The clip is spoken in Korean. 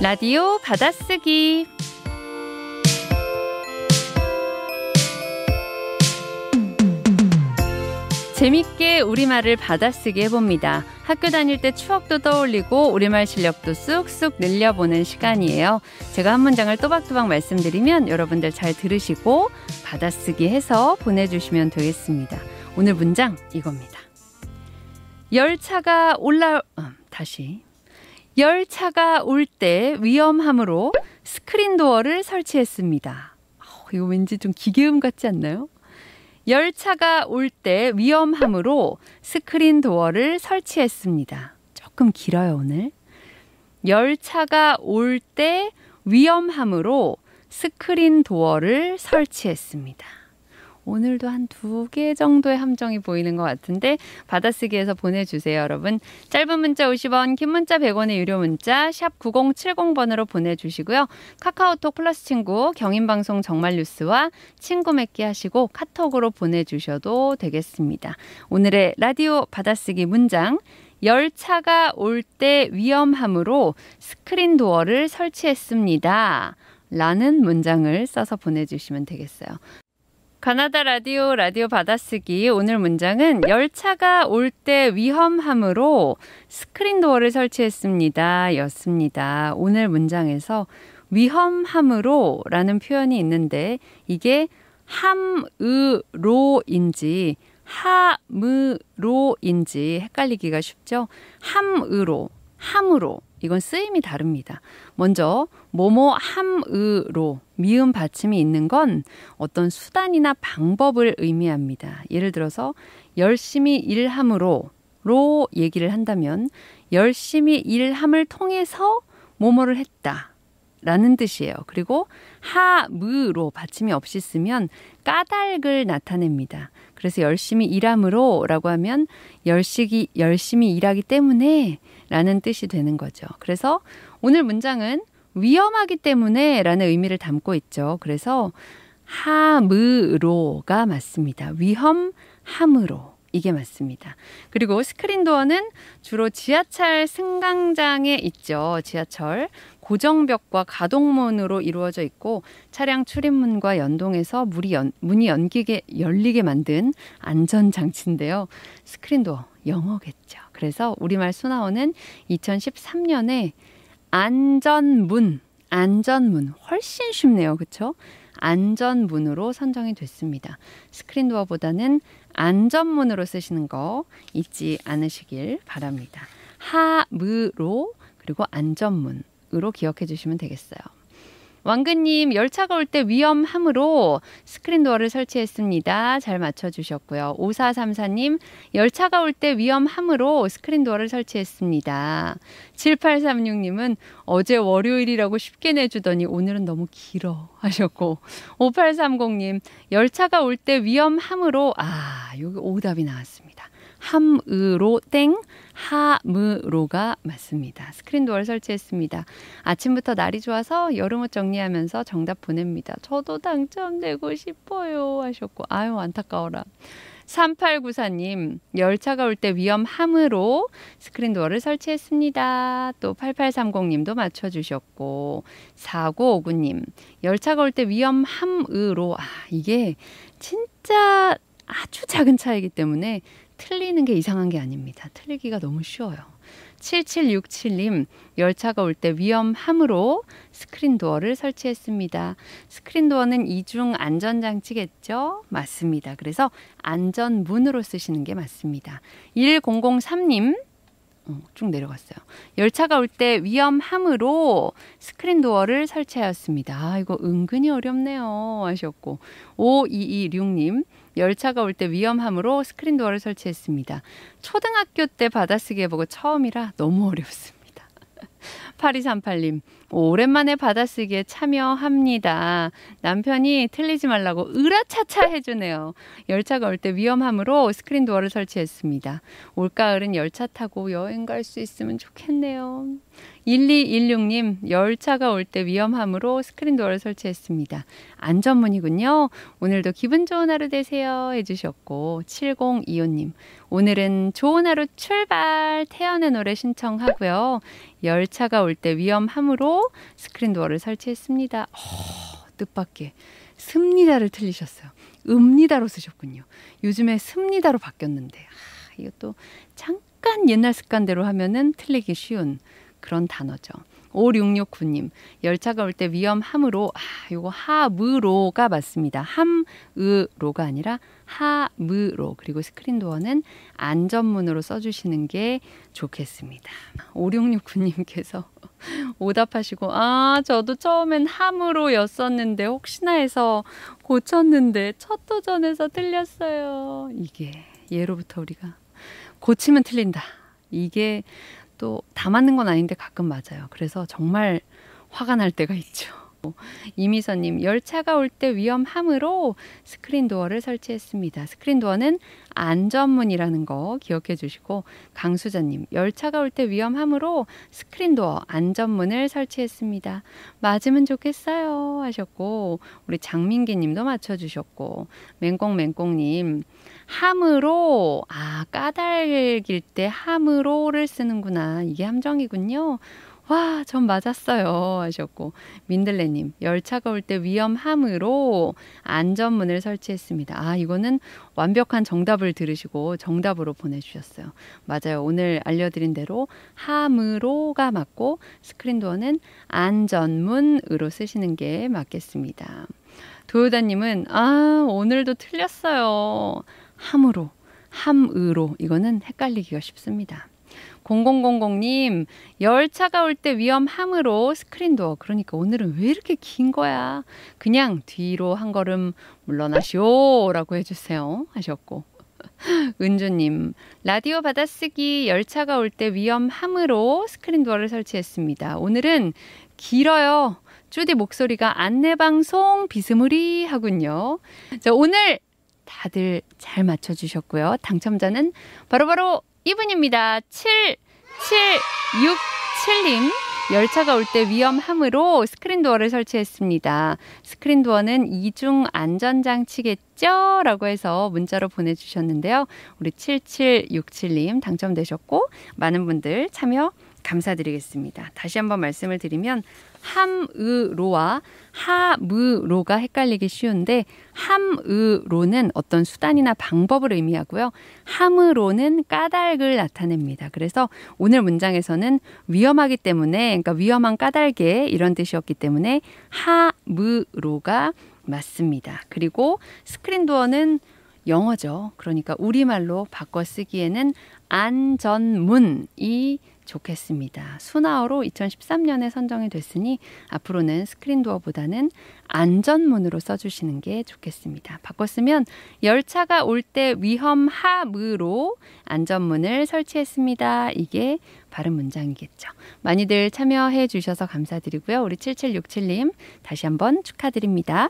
라디오 받아쓰기 재밌게 우리말을 받아쓰기 해봅니다. 학교 다닐 때 추억도 떠올리고 우리말 실력도 쑥쑥 늘려보는 시간이에요. 제가 한 문장을 또박또박 말씀드리면 여러분들 잘 들으시고 받아쓰기 해서 보내주시면 되겠습니다. 오늘 문장 이겁니다. 열차가 올라, 음, 다시 열차가 올 때 위험함으로 스크린 도어를 설치했습니다. 이거 왠지 좀 기계음 같지 않나요? 열차가 올 때 위험함으로 스크린 도어를 설치했습니다. 조금 길어요, 오늘. 열차가 올 때 위험함으로 스크린 도어를 설치했습니다. 오늘도 한 두 개 정도의 함정이 보이는 것 같은데 받아쓰기에서 보내주세요, 여러분. 짧은 문자 50원, 긴 문자 100원의 유료 문자 샵 9070번으로 보내주시고요. 카카오톡 플러스 친구, 경인방송 정말뉴스와 친구 맺기 하시고 카톡으로 보내주셔도 되겠습니다. 오늘의 라디오 받아쓰기 문장 열차가 올 때 위험함으로 스크린 도어를 설치했습니다. 라는 문장을 써서 보내주시면 되겠어요. 가나다 라디오 라디오 받아쓰기 오늘 문장은 열차가 올 때 위험함으로 스크린 도어를 설치했습니다. 였습니다. 오늘 문장에서 위험함으로라는 표현이 있는데 이게 함으로인지 함으로인지 헷갈리기가 쉽죠. 함으로 함으로 이건 쓰임이 다릅니다. 먼저 뭐뭐 함으로 미음 받침이 있는 건 어떤 수단이나 방법을 의미합니다. 예를 들어서 열심히 일함으로 로 얘기를 한다면 열심히 일함을 통해서 뭐뭐를 했다. 라는 뜻이에요. 그리고 하무로 받침이 없이 쓰면 까닭을 나타냅니다. 그래서 열심히 일함으로 라고 하면 열심히, 열심히 일하기 때문에 라는 뜻이 되는 거죠. 그래서 오늘 문장은 위험하기 때문에 라는 의미를 담고 있죠. 그래서 함으로가 맞습니다. 위험함으로. 이게 맞습니다. 그리고 스크린 도어는 주로 지하철 승강장에 있죠. 지하철 고정벽과 가동문으로 이루어져 있고 차량 출입문과 연동해서 물이 연, 문이 연기게, 열리게 만든 안전 장치인데요. 스크린 도어 영어겠죠. 그래서 우리말 수나오는 2013년에 안전문 안전문 훨씬 쉽네요. 그렇죠? 안전문으로 선정이 됐습니다. 스크린 도어보다는 안전문으로 쓰시는 거 잊지 않으시길 바랍니다. 하무로 그리고 안전문으로 기억해 주시면 되겠어요. 왕근님 열차가 올 때 위험함으로 스크린 도어를 설치했습니다. 잘 맞춰주셨고요. 5434님 열차가 올 때 위험함으로 스크린 도어를 설치했습니다. 7836님은 어제 월요일이라고 쉽게 내주더니 오늘은 너무 길어 하셨고 5830님 열차가 올 때 위험함으로 아 여기 오답이 나왔습니다. 함으로 땡 하므로가 맞습니다. 스크린도 월 설치했습니다. 아침부터 날이 좋아서 여름옷 정리하면서 정답 보냅니다. 저도 당첨되고 싶어요 하셨고 아유 안타까워라. 3894님, 열차가 올 때 위험함으로 스크린도어를 설치했습니다. 또 8830님도 맞춰주셨고, 4959님, 열차가 올 때 위험함으로, 아, 이게 진짜 아주 작은 차이기 때문에 틀리는 게 이상한 게 아닙니다. 틀리기가 너무 쉬워요. 7767님, 열차가 올 때 위험함으로 스크린도어를 설치했습니다. 스크린도어는 이중 안전장치겠죠? 맞습니다. 그래서 안전문으로 쓰시는 게 맞습니다. 1003님, 어, 쭉 내려갔어요. 열차가 올 때 위험함으로 스크린 도어를 설치하였습니다. 아, 이거 은근히 어렵네요. 하셨고. 5226님. 열차가 올 때 위험함으로 스크린 도어를 설치했습니다. 초등학교 때 받아쓰기 해보고 처음이라 너무 어렵습니다. 8238님, 오랜만에 받아쓰기에 참여합니다. 남편이 틀리지 말라고 으라차차 해주네요. 열차가 올 때 위험하므로 스크린 도어를 설치했습니다. 올가을은 열차 타고 여행 갈 수 있으면 좋겠네요. 1216님, 열차가 올 때 위험함으로 스크린 도어를 설치했습니다. 안전문이군요. 오늘도 기분 좋은 하루 되세요. 해주셨고, 7025님, 오늘은 좋은 하루 출발! 태연의 노래 신청하고요. 열차 차가 올 때위험함으로 스크린 도어를 설치했습니다. 어, 뜻밖의 습니다를 틀리셨어요. 읍니다로 쓰셨군요. 요즘에 습니다로 바뀌었는데 아, 이것도 잠깐 옛날 습관대로 하면은 틀리기 쉬운 그런 단어죠. 5669님, 열차가 올 때 위험함으로, 아, 요거 하무로가 맞습니다. 함으로가 아니라 하무로. 그리고 스크린 도어는 안전문으로 써주시는 게 좋겠습니다. 5669님께서 오답하시고, 아, 저도 처음엔 함으로였었는데, 혹시나 해서 고쳤는데, 첫 도전에서 틀렸어요. 이게 예로부터 우리가 고치면 틀린다. 이게 또다 맞는 건 아닌데 가끔 맞아요. 그래서 정말 화가 날 때가 있죠. 이미선님 열차가 올 때 위험함으로 스크린 도어를 설치했습니다. 스크린 도어는 안전문이라는 거 기억해 주시고 강수자님 열차가 올 때 위험함으로 스크린 도어 안전문을 설치했습니다. 맞으면 좋겠어요 하셨고 우리 장민기님도 맞춰주셨고 맹꽁맹꽁님 함으로 아 까닭일 때 함으로를 쓰는구나 이게 함정이군요. 와, 전 맞았어요. 하셨고, 민들레님, 열차가 올 때 위험함으로 안전문을 설치했습니다. 아, 이거는 완벽한 정답을 들으시고 정답으로 보내주셨어요. 맞아요. 오늘 알려드린 대로 함으로가 맞고, 스크린도어는 안전문으로 쓰시는 게 맞겠습니다. 도요다님은, 아, 오늘도 틀렸어요. 함으로, 함으로. 이거는 헷갈리기가 쉽습니다. 0000님, 열차가 올 때 위험함으로 스크린도어. 그러니까 오늘은 왜 이렇게 긴 거야? 그냥 뒤로 한 걸음 물러나시오. 라고 해주세요. 하셨고. 은주님, 라디오 받아쓰기 열차가 올 때 위험함으로 스크린도어를 설치했습니다. 오늘은 길어요. 주디 목소리가 안내방송 비스무리 하군요. 자, 오늘 다들 잘 맞춰주셨고요. 당첨자는 바로바로 바로 이분입니다. 7, 7, 6, 7님. 열차가 올 때 위험함으로 스크린 도어를 설치했습니다. 스크린 도어는 이중 안전 장치겠죠? 라고 해서 문자로 보내 주셨는데요. 우리 7767님 당첨되셨고 많은 분들 참여 감사드리겠습니다. 다시 한번 말씀을 드리면 함으로와 하무로가 헷갈리기 쉬운데 함으로는 어떤 수단이나 방법을 의미하고요. 함으로는 까닭을 나타냅니다. 그래서 오늘 문장에서는 위험하기 때문에 그러니까 위험한 까닭에 이런 뜻이었기 때문에 하무로가 맞습니다. 그리고 스크린 도어는 영어죠. 그러니까 우리말로 바꿔 쓰기에는 안전문이 좋겠습니다. 수나어로 2013년에 선정이 됐으니 앞으로는 스크린도어보다는 안전문으로 써주시는 게 좋겠습니다. 바꿨으면 열차가 올 때 위험함으로 안전문을 설치했습니다. 이게 바른 문장이겠죠. 많이들 참여해 주셔서 감사드리고요. 우리 7767님 다시 한번 축하드립니다.